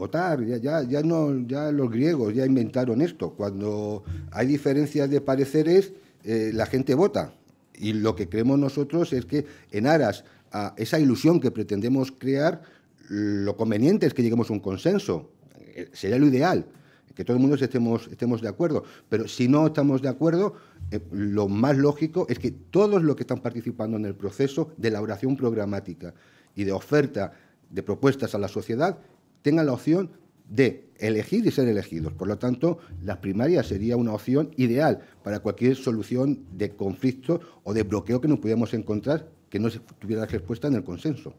votar, ya, ya, ya, no, ya los griegos ya inventaron esto. Cuando hay diferencias de pareceres, eh, la gente vota. Y lo que creemos nosotros es que en aras a esa ilusión que pretendemos crear, lo conveniente es que lleguemos a un consenso. Eh, sería lo ideal, que todo el mundo estemos, estemos de acuerdo. Pero si no estamos de acuerdo, eh, lo más lógico es que todos los que están participando en el proceso de elaboración programática y de oferta de propuestas a la sociedad tengan la opción de elegir y ser elegidos. Por lo tanto, las primarias sería una opción ideal para cualquier solución de conflicto o de bloqueo que nos pudiéramos encontrar que no se tuviera respuesta en el consenso.